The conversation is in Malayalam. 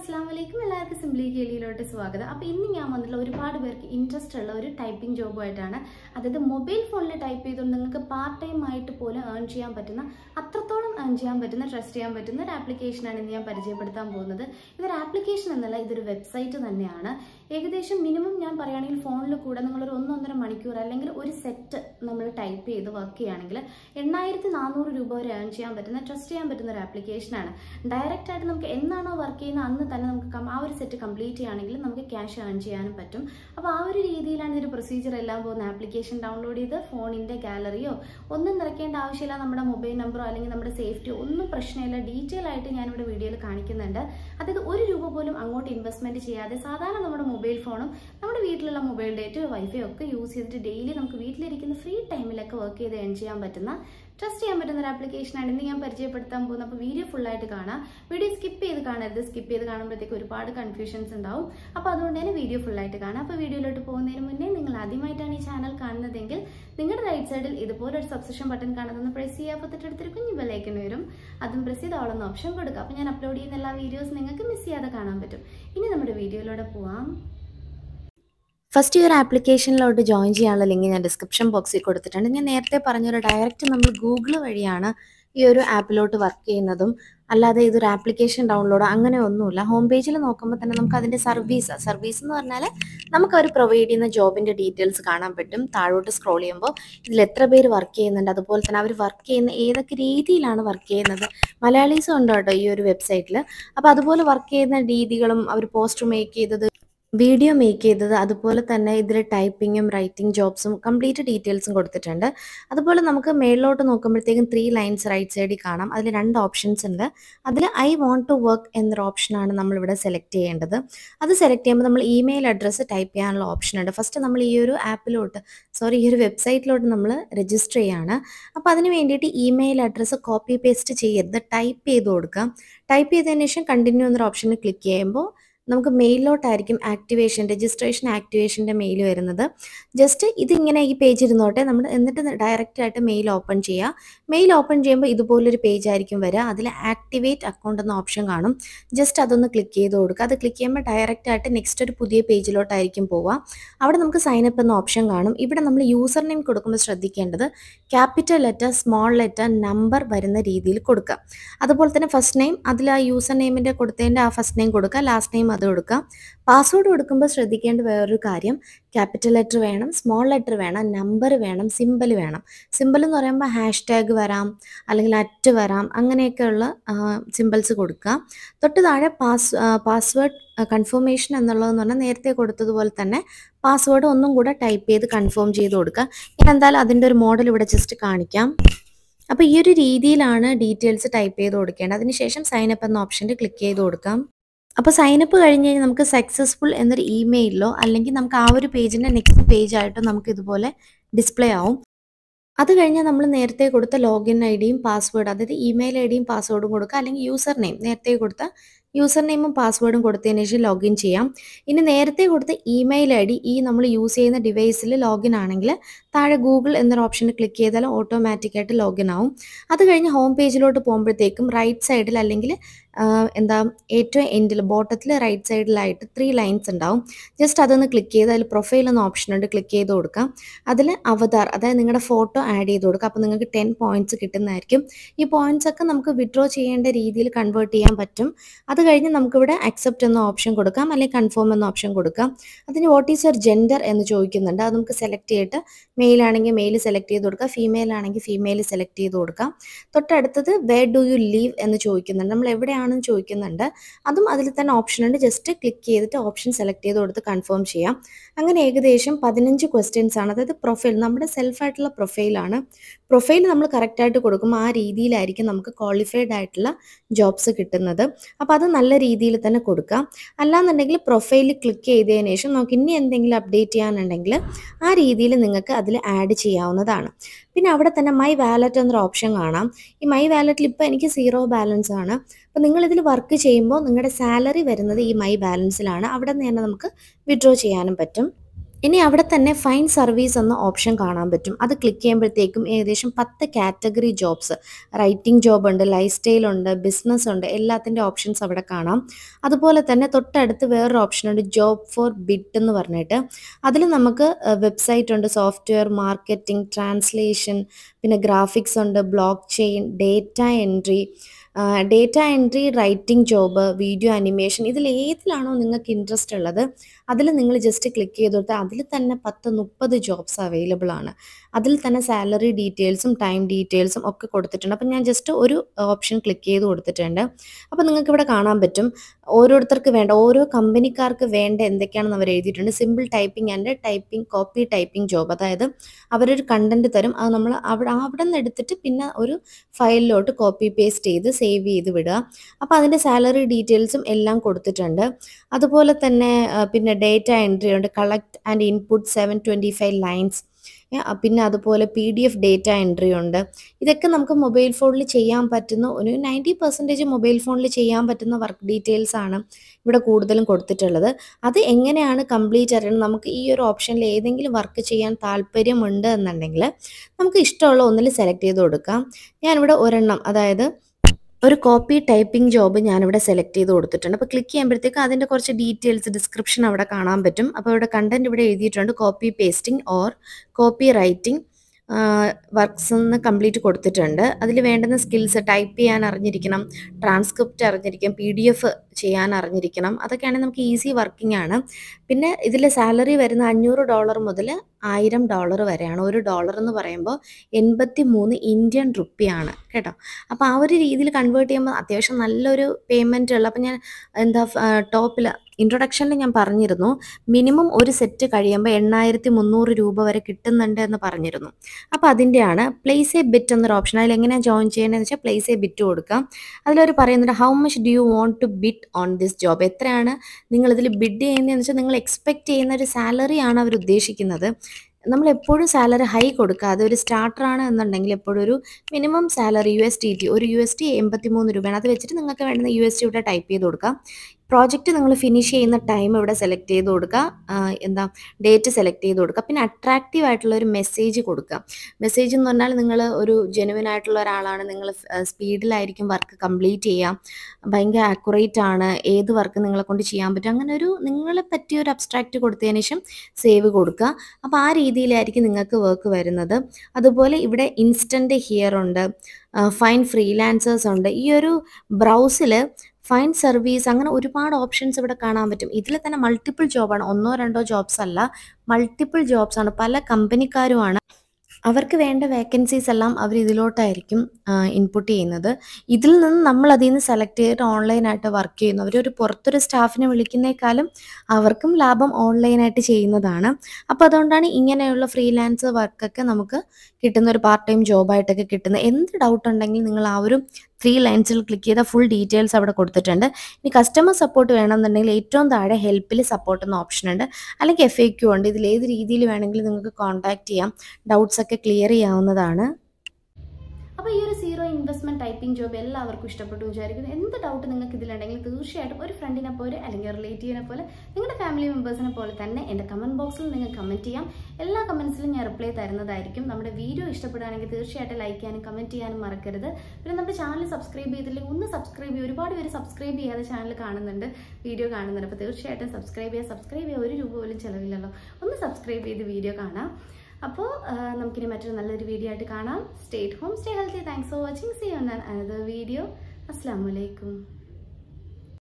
അസ്സാമലൈക്കും എല്ലാവർക്കും സിംപ്ലി കേളിയിലോട്ട് സ്വാഗതം അപ്പോൾ ഇന്ന് ഞാൻ വന്നിട്ടുള്ള ഒരുപാട് പേർക്ക് ഇൻട്രസ്റ്റ് ഉള്ള ഒരു ടൈപ്പിംഗ് ജോബുമായിട്ടാണ് അതായത് മൊബൈൽ ഫോണിൽ ടൈപ്പ് ചെയ്തുകൊണ്ട് നിങ്ങൾക്ക് പാർട്ട് ടൈം ആയിട്ട് പോലും ഏൺ ചെയ്യാൻ പറ്റുന്ന അത്രത്തോളം ഏൺ ചെയ്യാൻ പറ്റുന്ന ട്രസ്റ്റ് ചെയ്യാൻ പറ്റുന്ന ഒരു ആപ്ലിക്കേഷനാണ് ഇന്ന് ഞാൻ പരിചയപ്പെടുത്താൻ പോകുന്നത് ഇതൊരു ആപ്ലിക്കേഷൻ എന്നല്ല ഇതൊരു വെബ്സൈറ്റ് തന്നെയാണ് ഏകദേശം മിനിമം ഞാൻ പറയുകയാണെങ്കിൽ ഫോണിൽ കൂടെ നിങ്ങളൊരു ഒന്നൊന്നര മണിക്കൂർ അല്ലെങ്കിൽ ഒരു സെറ്റ് നമ്മൾ ടൈപ്പ് ചെയ്ത് വർക്ക് ചെയ്യുകയാണെങ്കിൽ എണ്ണായിരത്തി നാനൂറ് രൂപ വരെ ഏൺ ചെയ്യാൻ പറ്റുന്ന ട്രസ്റ്റ് ചെയ്യാൻ പറ്റുന്ന ഒരു ആപ്ലിക്കേഷനാണ് ഡയറക്റ്റായിട്ട് നമുക്ക് എന്നാണോ വർക്ക് ചെയ്യുന്നത് അന്ന് അതോടൊപ്പം തന്നെ നമുക്ക് ആ ഒരു സെറ്റ് കംപ്ലീറ്റ് ചെയ്യുകയാണെങ്കിൽ നമുക്ക് ക്യാഷ് ഏൺ ചെയ്യാനും പറ്റും അപ്പോൾ ആ ഒരു രീതിയിലാണ് ഇതൊരു പ്രൊസീജിയർ എല്ലാം പോകുന്നത് ആപ്ലിക്കേഷൻ ഡൗൺലോഡ് ചെയ്ത് ഫോണിൻ്റെ ഗാലറിയോ ഒന്നും നിറയ്ക്കേണ്ട ആവശ്യമില്ല നമ്മുടെ മൊബൈൽ നമ്പറോ അല്ലെങ്കിൽ നമ്മുടെ സേഫ്റ്റിയോ ഒന്നും പ്രശ്നമില്ല ഡീറ്റെയിൽ ആയിട്ട് ഞാനിവിടെ വീഡിയോയിൽ കാണിക്കുന്നുണ്ട് അതായത് ഒരു രൂപ പോലും അങ്ങോട്ട് ഇൻവെസ്റ്റ്മെൻറ്റ് ചെയ്യാതെ സാധാരണ നമ്മുടെ മൊബൈൽ ഫോണും നമ്മുടെ വീട്ടിലുള്ള മൊബൈൽ ഡേറ്റോ വൈഫൈ ഒക്കെ യൂസ് ചെയ്തിട്ട് ഡെയിലി നമുക്ക് വീട്ടിലിരിക്കുന്ന ഫ്രീ ടൈമിലൊക്കെ വർക്ക് ചെയ്ത് ഏൺ ചെയ്യാൻ പറ്റുന്ന ട്രസ്റ്റ് ചെയ്യാൻ പറ്റുന്ന ഒരു ആപ്ലിക്കേഷനാണ് ഇന്ന് ഞാൻ പരിചയപ്പെടുത്താൻ പോകുന്നത് അപ്പോൾ വീഡിയോ ഫുള്ളായിട്ട് കാണാം വീഡിയോ സ്കിപ്പ് ചെയ്ത് കാണരുത് സ്കിപ്പ് ചെയ്ത് കാണുമ്പോഴത്തേക്ക് ഒരുപാട് കൺഫ്യൂഷൻസ് ഉണ്ടാവും അപ്പോൾ അതുകൊണ്ട് തന്നെ വീഡിയോ ഫുള്ളായിട്ട് കാണാം അപ്പോൾ വീഡിയോയിലോട്ട് പോകുന്നതിന് മുന്നേ നിങ്ങൾ ആദ്യമായിട്ടാണ് ഈ ചാനൽ കാണുന്നതെങ്കിൽ നിങ്ങളുടെ റൈറ്റ് സൈഡിൽ ഇതുപോലൊരു സബ്സ്ക്രിപ്ഷൻ ബട്ടൺ കാണുന്നതെന്ന് പ്രസ് ചെയ്യുക അപ്പോൾ തൊട്ടടുത്തൊരു കുഞ്ഞു ബെലൈക്കൻ വരും അതും പ്രസ് ചെയ്ത് അവളൊന്ന് ഓപ്ഷൻ കൊടുക്കുക അപ്പോൾ ഞാൻ അപ്ലോഡ് ചെയ്യുന്ന എല്ലാ വീഡിയോസ് നിങ്ങൾക്ക് മിസ് ചെയ്യാതെ കാണാൻ പറ്റും ഇനി നമ്മുടെ വീഡിയോയിലൂടെ പോവാം ഫസ്റ്റ് ഈ ഒരു ആപ്ലിക്കേഷനിലോട്ട് ജോയിൻ ചെയ്യാനുള്ള ലിങ്ക് ഞാൻ ഡിസ്ക്രിപ്ഷൻ ബോക്സിൽ കൊടുത്തിട്ടുണ്ട് ഞാൻ നേരത്തെ പറഞ്ഞൊരു ഡയറക്റ്റ് നമ്മൾ ഗൂഗിൾ വഴിയാണ് ഈ ഒരു ആപ്പിലോട്ട് വർക്ക് ചെയ്യുന്നതും അല്ലാതെ ഇതൊരു ആപ്ലിക്കേഷൻ ഡൗൺലോഡ് അങ്ങനെ ഒന്നുമില്ല ഹോം പേജിൽ നോക്കുമ്പോൾ തന്നെ നമുക്ക് അതിൻ്റെ സർവീസ് സർവീസ് എന്ന് പറഞ്ഞാൽ നമുക്ക് അവർ പ്രൊവൈഡ് ചെയ്യുന്ന ജോബിൻ്റെ ഡീറ്റെയിൽസ് കാണാൻ പറ്റും താഴോട്ട് സ്ക്രോൾ ചെയ്യുമ്പോൾ ഇതിൽ എത്ര പേര് വർക്ക് ചെയ്യുന്നുണ്ട് അതുപോലെ തന്നെ അവർ വർക്ക് ചെയ്യുന്ന ഏതൊക്കെ രീതിയിലാണ് വർക്ക് ചെയ്യുന്നത് മലയാളീസും ഉണ്ട് കേട്ടോ ഈ ഒരു വെബ്സൈറ്റിൽ അപ്പോൾ അതുപോലെ വർക്ക് ചെയ്യുന്ന രീതികളും അവർ പോസ്റ്റ് മേക്ക് ചെയ്തത് വീഡിയോ മേക്ക് ചെയ്തത് അതുപോലെ തന്നെ ഇതിൽ ടൈപ്പിങ്ങും റൈറ്റിംഗ് ജോബ്സും കംപ്ലീറ്റ് ഡീറ്റെയിൽസും കൊടുത്തിട്ടുണ്ട് അതുപോലെ നമുക്ക് മേളിലോട്ട് നോക്കുമ്പോഴത്തേക്കും ത്രീ ലൈൻസ് റൈറ്റ് സൈഡിൽ കാണാം അതിൽ രണ്ട് ഓപ്ഷൻസ് ഉണ്ട് അതിൽ ഐ വോണ്ട് ടു വർക്ക് എന്നൊരു ഓപ്ഷനാണ് നമ്മളിവിടെ സെലക്ട് ചെയ്യേണ്ടത് അത് സെലക്ട് ചെയ്യുമ്പോൾ നമ്മൾ ഇമെയിൽ അഡ്രസ്സ് ടൈപ്പ് ചെയ്യാനുള്ള ഓപ്ഷൻ ഉണ്ട് ഫസ്റ്റ് നമ്മൾ ഈ ഒരു ആപ്പിലോട്ട് സോറി ഈ ഒരു വെബ്സൈറ്റിലോട്ട് നമ്മൾ രജിസ്റ്റർ ചെയ്യാണ് അപ്പോൾ അതിന് വേണ്ടിയിട്ട് ഇമെയിൽ അഡ്രസ്സ് കോപ്പി പേസ്റ്റ് ചെയ്യരുത് ടൈപ്പ് ചെയ്ത് കൊടുക്കുക ടൈപ്പ് ചെയ്തതിന് ശേഷം കണ്ടിന്യൂ എന്നൊരു ഓപ്ഷനിൽ ക്ലിക്ക് ചെയ്യുമ്പോൾ നമുക്ക് മെയിലിലോട്ടായിരിക്കും ആക്ടിവേഷൻ രജിസ്ട്രേഷൻ ആക്ടിവേഷൻ്റെ മെയിൽ വരുന്നത് ജസ്റ്റ് ഇതിങ്ങനെ ഈ പേജ് ഇരുന്നോട്ടെ നമ്മൾ എന്നിട്ട് ഡയറക്റ്റ് ആയിട്ട് മെയിൽ ഓപ്പൺ ചെയ്യുക മെയിൽ ഓപ്പൺ ചെയ്യുമ്പോൾ ഇതുപോലൊരു പേജ് ആയിരിക്കും വരിക അതിൽ ആക്ടിവേറ്റ് അക്കൗണ്ട് എന്ന ഓപ്ഷൻ കാണും ജസ്റ്റ് അതൊന്ന് ക്ലിക്ക് ചെയ്ത് കൊടുക്കുക അത് ക്ലിക്ക് ചെയ്യുമ്പോൾ ഡയറക്റ്റ് ആയിട്ട് നെക്സ്റ്റ് ഒരു പുതിയ പേജിലോട്ടായിരിക്കും പോവുക അവിടെ നമുക്ക് സൈൻ അപ്പ് എന്ന ഓപ്ഷൻ കാണും ഇവിടെ നമ്മൾ യൂസർ നെയിം കൊടുക്കുമ്പോൾ ശ്രദ്ധിക്കേണ്ടത് capital letter small letter number വരുന്ന രീതിയിൽ കൊടുക്കുക അതുപോലെ തന്നെ ഫസ്റ്റ് നെയിം അതിൽ ആ യൂസർ നെയിമിൻ്റെ കൊടുത്തതിൻ്റെ ആ ഫസ്റ്റ് നെയിം കൊടുക്കുക ലാസ്റ്റ് നെയിം അത് കൊടുക്കാം പാസ്വേഡ് കൊടുക്കുമ്പോൾ ശ്രദ്ധിക്കേണ്ട വേറൊരു കാര്യം ക്യാപിറ്റൽ ലെറ്റർ വേണം സ്മോൾ ലെറ്റർ വേണം നമ്പർ വേണം സിമ്പിൾ വേണം സിമ്പിൾ എന്ന് പറയുമ്പോൾ ഹാഷ് ടാഗ് വരാം അല്ലെങ്കിൽ അറ്റ് വരാം അങ്ങനെയൊക്കെയുള്ള സിമ്പിൾസ് കൊടുക്കുക തൊട്ട് താഴെ പാസ് പാസ്വേഡ് കൺഫർമേഷൻ എന്നുള്ളതെന്ന് പറഞ്ഞാൽ നേരത്തെ കൊടുത്തതുപോലെ തന്നെ പാസ്വേഡ് ഒന്നും കൂടെ ടൈപ്പ് ചെയ്ത് കൺഫേം ചെയ്ത് കൊടുക്കുക ഞാൻ എന്തായാലും അതിൻ്റെ ഒരു മോഡൽ ഇവിടെ ജസ്റ്റ് കാണിക്കാം അപ്പോൾ ഈ ഒരു രീതിയിലാണ് ഡീറ്റെയിൽസ് ടൈപ്പ് ചെയ്ത് കൊടുക്കേണ്ടത് അതിനുശേഷം സൈൻ അപ്പ് എന്ന ഓപ്ഷൻ്റെ ക്ലിക്ക് ചെയ്ത് കൊടുക്കാം അപ്പോൾ സൈനപ്പ് കഴിഞ്ഞ് കഴിഞ്ഞാൽ നമുക്ക് സക്സസ്ഫുൾ എന്നൊരു ഇമെയിലോ അല്ലെങ്കിൽ നമുക്ക് ആ ഒരു പേജിൻ്റെ നെക്സ്റ്റ് പേജ് ആയിട്ടോ നമുക്ക് ഇതുപോലെ ഡിസ്പ്ലേ ആവും അത് കഴിഞ്ഞാൽ നമ്മൾ നേരത്തെ കൊടുത്ത ലോഗിൻ ഐ ഡിയും പാസ്വേഡ് അതായത് ഇമെയിൽ ഐ ഡിയും പാസ്വേഡും കൊടുക്കുക അല്ലെങ്കിൽ യൂസർ നെയിം നേരത്തെ കൊടുത്ത യൂസർ നെയിമും പാസ്വേഡും കൊടുത്തതിന് ശേഷം ലോഗിൻ ചെയ്യാം ഇനി നേരത്തെ കൊടുത്ത ഇമെയിൽ ഐ ഡി ഈ നമ്മൾ യൂസ് ചെയ്യുന്ന ഡിവൈസിൽ ലോഗിൻ ആണെങ്കിൽ താഴെ ഗൂഗിൾ എന്നൊരു ഓപ്ഷൻ ക്ലിക്ക് ചെയ്താൽ ഓട്ടോമാറ്റിക്കായിട്ട് ലോഗിൻ ആവും അത് കഴിഞ്ഞ് ഹോം പേജിലോട്ട് പോകുമ്പോഴത്തേക്കും റൈറ്റ് സൈഡിൽ അല്ലെങ്കിൽ എന്താ ഏറ്റവും എൻഡിൽ ബോട്ടത്തിൽ റൈറ്റ് സൈഡിലായിട്ട് ത്രീ ലൈൻസ് ഉണ്ടാവും ജസ്റ്റ് അതൊന്ന് ക്ലിക്ക് ചെയ്ത് അതിൽ പ്രൊഫൈൽ എന്ന ഓപ്ഷൻ ഉണ്ട് ക്ലിക്ക് ചെയ്ത് കൊടുക്കാം അതിൽ അവതാർ അതായത് നിങ്ങളുടെ ഫോട്ടോ ആഡ് ചെയ്ത് കൊടുക്കുക അപ്പോൾ നിങ്ങൾക്ക് ടെൻ പോയിന്റ്സ് കിട്ടുന്നതായിരിക്കും ഈ പോയിന്റ്സ് ഒക്കെ നമുക്ക് വിഡ്രോ ചെയ്യേണ്ട രീതിയിൽ കൺവേർട്ട് ചെയ്യാൻ പറ്റും അത് കഴിഞ്ഞ് നമുക്കിവിടെ അക്സെപ്റ്റ് എന്ന ഓപ്ഷൻ കൊടുക്കാം അല്ലെങ്കിൽ കൺഫേം എന്ന ഓപ്ഷൻ കൊടുക്കാം അതിന് വാട്ട് ഈസ് യുവർ ജെൻഡർ എന്ന് ചോദിക്കുന്നുണ്ട് അത് നമുക്ക് സെലക്ട് ചെയ്തിട്ട് മെയിൽ ആണെങ്കിൽ മെയിൽ സെലക്ട് ചെയ്ത് കൊടുക്കാം ഫീമെയിൽ ആണെങ്കിൽ ഫീമെയിൽ സെലക്ട് ചെയ്ത് കൊടുക്കാം തൊട്ടടുത്തത് വേർ ഡു യു ലീവ് എന്ന് ചോദിക്കുന്നുണ്ട് നമ്മൾ എവിടെയാണെന്ന് ചോദിക്കുന്നുണ്ട് അതും അതിൽ തന്നെ ഓപ്ഷൻ ഉണ്ട് ജസ്റ്റ് ക്ലിക്ക് ചെയ്തിട്ട് ഓപ്ഷൻ സെലക്ട് ചെയ്ത് കൊടുത്ത് കൺഫേം ചെയ്യാം അങ്ങനെ ഏകദേശം പതിനഞ്ച് ക്വസ്റ്റ്യൻസ് ആണ് അതായത് പ്രൊഫൈൽ നമ്മുടെ സെൽഫായിട്ടുള്ള പ്രൊഫൈലാണ് പ്രൊഫൈൽ നമ്മൾ കറക്റ്റായിട്ട് കൊടുക്കുമ്പോൾ ആ രീതിയിലായിരിക്കും നമുക്ക് ക്വാളിഫൈഡ് ആയിട്ടുള്ള ജോബ്സ് കിട്ടുന്നത് അപ്പോൾ അത് നല്ല രീതിയിൽ തന്നെ കൊടുക്കാം അല്ലാന്നുണ്ടെങ്കിൽ പ്രൊഫൈൽ ക്ലിക്ക് ചെയ്തതിന് ശേഷം നമുക്ക് ഇനി എന്തെങ്കിലും അപ്ഡേറ്റ് ചെയ്യാനുണ്ടെങ്കിൽ ആ രീതിയിൽ നിങ്ങൾക്ക് അതിൽ ആഡ് ചെയ്യാവുന്നതാണ് പിന്നെ അവിടെ തന്നെ മൈ വാലറ്റ് എന്നൊരു ഓപ്ഷൻ കാണാം ഈ മൈ വാലറ്റിൽ ഇപ്പോൾ എനിക്ക് സീറോ ബാലൻസ് ആണ് അപ്പോൾ നിങ്ങളിതിൽ വർക്ക് ചെയ്യുമ്പോൾ നിങ്ങളുടെ സാലറി വരുന്നത് ഈ മൈ ബാലൻസിലാണ് അവിടെ നിന്ന് തന്നെ നമുക്ക് വിഡ്രോ ചെയ്യാനും പറ്റും ഇനി അവിടെ തന്നെ ഫൈൻ സർവീസ് എന്ന ഓപ്ഷൻ കാണാൻ പറ്റും അത് ക്ലിക്ക് ചെയ്യുമ്പോഴത്തേക്കും ഏകദേശം പത്ത് കാറ്റഗറി ജോബ്സ് റൈറ്റിംഗ് ജോബ് ഉണ്ട് ലൈഫ് സ്റ്റൈൽ ഉണ്ട് ബിസിനസ് ഉണ്ട് എല്ലാത്തിൻ്റെ ഓപ്ഷൻസ് അവിടെ കാണാം അതുപോലെ തന്നെ തൊട്ടടുത്ത് വേറൊരു ഓപ്ഷൻ ഉണ്ട് ജോബ് ഫോർ ബിഡ് എന്ന് പറഞ്ഞിട്ട് അതിൽ നമുക്ക് വെബ്സൈറ്റ് ഉണ്ട് സോഫ്റ്റ്വെയർ മാർക്കറ്റിംഗ് ട്രാൻസ്ലേഷൻ പിന്നെ ഗ്രാഫിക്സ് ഉണ്ട് blockchain data entry data entry writing job video animation ഇതിൽ ഏതിലാണോ നിങ്ങൾക്ക് ഇൻട്രസ്റ്റ് ഉള്ളത് അതിൽ നിങ്ങൾ ജസ്റ്റ് ക്ലിക്ക് ചെയ്ത് കൊടുത്താൽ അതിൽ തന്നെ പത്ത് മുപ്പത് ജോബ്സ് അവൈലബിൾ ആണ് അതിൽ തന്നെ സാലറി ഡീറ്റെയിൽസും ടൈം ഡീറ്റെയിൽസും ഒക്കെ കൊടുത്തിട്ടുണ്ട് അപ്പം ഞാൻ ജസ്റ്റ് ഒരു ഓപ്ഷൻ ക്ലിക്ക് ചെയ്ത് കൊടുത്തിട്ടുണ്ട് അപ്പോൾ നിങ്ങൾക്ക് ഇവിടെ കാണാൻ പറ്റും ഓരോരുത്തർക്ക് വേണ്ട ഓരോ കമ്പനിക്കാർക്ക് വേണ്ട എന്തൊക്കെയാണെന്ന് അവർ എഴുതിയിട്ടുണ്ട് simple typing and typing copy typing job അതായത് അവരൊരു കണ്ടന്റ് തരും അത് നമ്മൾ അവിടെ അവിടെ നിന്ന് എടുത്തിട്ട് പിന്നെ ഒരു ഫയലിലോട്ട് കോപ്പി പേസ്റ്റ് ചെയ്ത് സേവ് ചെയ്ത് വിടുക അപ്പോൾ അതിൻ്റെ സാലറി ഡീറ്റെയിൽസും എല്ലാം കൊടുത്തിട്ടുണ്ട് അതുപോലെ തന്നെ പിന്നെ ഡേറ്റ എൻട്രി ഉണ്ട് collect and input seven twenty five lines പിന്നെ അതുപോലെ P D F data entry ഉണ്ട് ഇതൊക്കെ നമുക്ക് മൊബൈൽ ഫോണിൽ ചെയ്യാൻ പറ്റുന്ന ഒരു നയൻറ്റി പെർസെൻറ്റേജ് മൊബൈൽ ഫോണിൽ ചെയ്യാൻ പറ്റുന്ന വർക്ക് ഡീറ്റെയിൽസ് ആണ് ഇവിടെ കൂടുതലും കൊടുത്തിട്ടുള്ളത് അത് എങ്ങനെയാണ് കംപ്ലീറ്റ് അറിയണം നമുക്ക് ഈ ഒരു ഓപ്ഷനിൽ ഏതെങ്കിലും വർക്ക് ചെയ്യാൻ താല്പര്യമുണ്ട് എന്നുണ്ടെങ്കിൽ നമുക്ക് ഇഷ്ടമുള്ള ഒന്നിൽ സെലക്ട് ചെയ്ത് കൊടുക്കാം ഞാനിവിടെ ഒരെണ്ണം അതായത് ഒരു കോപ്പി ടൈപ്പിംഗ് ജോബ് ഞാനിവിടെ സെലക്ട് ചെയ്ത് കൊടുത്തിട്ടുണ്ട് അപ്പോൾ ക്ലിക്ക് ചെയ്യുമ്പോഴത്തേക്ക് അതിൻ്റെ കുറച്ച് ഡീറ്റെയിൽസ് ഡിസ്ക്രിപ്ഷൻ അവിടെ കാണാൻ പറ്റും അപ്പോൾ ഇവിടെ കണ്ടൻറ്റ് ഇവിടെ എഴുതിയിട്ടുണ്ട് copy pasting or copy writing works ഒന്ന് കംപ്ലീറ്റ് കൊടുത്തിട്ടുണ്ട് അതിൽ വേണ്ടുന്ന സ്കിൽസ് ടൈപ്പ് ചെയ്യാൻ അറിഞ്ഞിരിക്കണം ട്രാൻസ്ക്രിപ്റ്റ് അറിഞ്ഞിരിക്കണം പി ഡി എഫ് ചെയ്യാൻ അറിഞ്ഞിരിക്കണം അതൊക്കെയാണെങ്കിൽ നമുക്ക് ഈസി വർക്കിംഗ് ആണ് പിന്നെ ഇതിൽ സാലറി വരുന്ന അഞ്ഞൂറ് ഡോളർ മുതൽ ആയിരം ഡോളർ വരെയാണ് ഒരു ഡോളർ എന്ന് പറയുമ്പോൾ എൺപത്തി മൂന്ന് ഇന്ത്യൻ റുപ്പിയാണ് കേട്ടോ അപ്പോൾ ആ ഒരു രീതിയിൽ കൺവേർട്ട് ചെയ്യുമ്പോൾ അത്യാവശ്യം നല്ലൊരു പേയ്മെൻ്റ് ഉള്ള അപ്പോൾ ഞാൻ എന്താ ടോപ്പിൽ ഇൻട്രൊഡക്ഷനിൽ ഞാൻ പറഞ്ഞിരുന്നു മിനിമം ഒരു സെറ്റ് കഴിയുമ്പോൾ എണ്ണായിരത്തി മുന്നൂറ് രൂപ വരെ കിട്ടുന്നുണ്ട് എന്ന് പറഞ്ഞിരുന്നു അപ്പോൾ അതിൻ്റെയാണ് പ്ലേസ് എ ബിറ്റ് എന്നൊരു ഓപ്ഷൻ അതിൽ എങ്ങനെയാണ് ജോയിൻ ചെയ്യേണ്ടതെന്ന് വെച്ചാൽ പ്ലേസ് എ ബിറ്റ് കൊടുക്കാം അതിലൊരു പറയുന്നുണ്ട് how much do you want to bid expect on this job എത്രയാണ് നിങ്ങളിതിൽ ബിഡ് ചെയ്യുന്നതെന്ന് വെച്ചാൽ നിങ്ങൾ എക്സ്പെക്ട് ചെയ്യുന്ന ഒരു സാലറി ആണ് അവർ ഉദ്ദേശിക്കുന്നത് നമ്മൾ എപ്പോഴും സാലറി ഹൈ കൊടുക്കാതെ ഒരു സ്റ്റാർട്ടറാണ് എന്നുണ്ടെങ്കിൽ എപ്പോഴും ഒരു minimum salary U S T T ഒരു യു എസ് ടി എൺപത്തി മൂന്ന് രൂപയാണ് അത് വെച്ചിട്ട് നിങ്ങൾക്ക് വേണ്ടുന്ന യു എസ് ടി ടിയുടെ ടൈപ്പ് ചെയ്ത് കൊടുക്കാം പ്രോജക്റ്റ് നിങ്ങൾ ഫിനിഷ് ചെയ്യുന്ന ടൈം ഇവിടെ സെലക്ട് ചെയ്ത് കൊടുക്കുക എന്താ ഡേറ്റ് സെലക്ട് ചെയ്ത് കൊടുക്കുക പിന്നെ അട്രാക്റ്റീവ് ആയിട്ടുള്ള ഒരു മെസ്സേജ് കൊടുക്കുക മെസ്സേജ് എന്ന് പറഞ്ഞാൽ നിങ്ങൾ ഒരു ജെനുവിൻ ആയിട്ടുള്ള ഒരാളാണ് നിങ്ങൾ സ്പീഡിലായിരിക്കും വർക്ക് കംപ്ലീറ്റ് ചെയ്യുക ഭയങ്കര ആക്യുറേറ്റ് ആണ് ഏത് വർക്ക് നിങ്ങളെ കൊണ്ട് ചെയ്യാൻ പറ്റും അങ്ങനെ ഒരു നിങ്ങളെ പറ്റിയ ഒരു അബ്സ്ട്രാക്റ്റ് കൊടുത്തതിന് ശേഷം സേവ് കൊടുക്കുക അപ്പോൾ ആ രീതിയിലായിരിക്കും നിങ്ങൾക്ക് വർക്ക് വരുന്നത് അതുപോലെ ഇവിടെ ഇൻസ്റ്റൻറ്റ് ഹിയർ ഉണ്ട് ഫൈൻ ഫ്രീലാൻസേഴ്സ് ഉണ്ട് ഈ ഒരു ബ്രൗസിൽ ഫൈൻ സർവീസ് അങ്ങനെ ഒരുപാട് ഓപ്ഷൻസ് ഇവിടെ കാണാൻ പറ്റും ഇതിൽ തന്നെ മൾട്ടിപ്പിൾ ജോബാണ് ഒന്നോ രണ്ടോ ജോബ്സ് അല്ല മൾട്ടിപ്പിൾ ജോബ്സ് ആണ് പല കമ്പനിക്കാരുമാണ് അവർക്ക് വേണ്ട വേക്കൻസീസ് എല്ലാം അവർ ഇതിലോട്ടായിരിക്കും ഇൻപുട്ട് ചെയ്യുന്നത് ഇതിൽ നിന്ന് നമ്മൾ അതിൽ നിന്ന് സെലക്ട് ചെയ്തിട്ട് ഓൺലൈനായിട്ട് വർക്ക് ചെയ്യുന്നു അവരൊരു പുറത്തൊരു സ്റ്റാഫിനെ വിളിക്കുന്നേക്കാളും അവർക്കും ലാഭം ഓൺലൈനായിട്ട് ചെയ്യുന്നതാണ് അപ്പോൾ അതുകൊണ്ടാണ് ഇങ്ങനെയുള്ള ഫ്രീലാൻസ് വർക്കൊക്കെ നമുക്ക് കിട്ടുന്ന ഒരു പാർട്ട് ടൈം ജോബായിട്ടൊക്കെ കിട്ടുന്നത് എന്ത് ഡൗട്ട് ഉണ്ടെങ്കിൽ നിങ്ങൾ ആ ഒരു ത്രീ ലൈൻസിൽ ക്ലിക്ക് ചെയ്താൽ ഫുൾ ഡീറ്റെയിൽസ് അവിടെ കൊടുത്തിട്ടുണ്ട് ഇനി കസ്റ്റമർ സപ്പോർട്ട് വേണമെന്നുണ്ടെങ്കിൽ ഏറ്റവും താഴെ ഹെൽപ്പിൽ സപ്പോർട്ട് എന്ന ഓപ്ഷൻ ഉണ്ട് അല്ലെങ്കിൽ എഫ് എ ക്യു ഉണ്ട് ഇതിൽ ഏത് രീതിയിൽ വേണമെങ്കിലും നിങ്ങൾക്ക് കോൺടാക്ട് ചെയ്യാം ഡൗട്ട്സ് ഒക്കെ ക്ലിയർ ചെയ്യാവുന്നതാണ് അപ്പോൾ ഈ ഒരു സീറോ ഇൻവെസ്റ്റ്മെന്റ് ടൈപ്പിംഗ് ജോബ് എല്ലാവർക്കും ഇഷ്ടപ്പെട്ടു വിചാരിക്കുന്നു എന്ത് ഡൗട്ട് നിങ്ങൾക്ക് ഇതിലുണ്ടെങ്കിൽ തീർച്ചയായിട്ടും ഒരു ഫ്രണ്ടിനെ പോലെ അല്ലെങ്കിൽ റിലേറ്റീവിനെ പോലെ നിങ്ങളുടെ ഫാമിലി മെമ്പേഴ്സിനെ പോലെ തന്നെ എൻ്റെ കമന്റ് ബോക്സിൽ നിങ്ങൾ കമന്റ് ചെയ്യാം എല്ലാ കമന്റ്സിലും ഞാൻ റിപ്ലൈ തരുന്നതായിരിക്കും നമ്മുടെ വീഡിയോ ഇഷ്ടപ്പെടുകയാണെങ്കിൽ തീർച്ചയായിട്ടും ലൈക്ക് ചെയ്യാനും കമന്റ് ചെയ്യാനും മറക്കരുത് പിന്നെ നമ്മുടെ ചാനൽ സബ്സ്ക്രൈബ് ചെയ്തില്ലെങ്കിൽ ഒന്ന് സബ്സ്ക്രൈബ് ചെയ്യുക ഒരുപാട് പേര് സബ്സ്ക്രൈബ് ചെയ്യാതെ ചാനൽ കാണുന്നുണ്ട് വീഡിയോ കാണുന്നുണ്ട് അപ്പോൾ തീർച്ചയായിട്ടും സബ്സ്ക്രൈബ് ചെയ്യുക സബ്സ്ക്രൈബ് ചെയ്യുക ഒരു രൂപ പോലും ചിലവില്ലല്ലോ ഒന്ന് സബ്സ്ക്രൈബ് ചെയ്ത് വീഡിയോ കാണാം അപ്പോൾ നമുക്കിനി മറ്റൊരു നല്ലൊരു വീഡിയോ ആയിട്ട് കാണാം stay home stay healthy thanks for watching see on another video അസ്സാം വലൈക്കും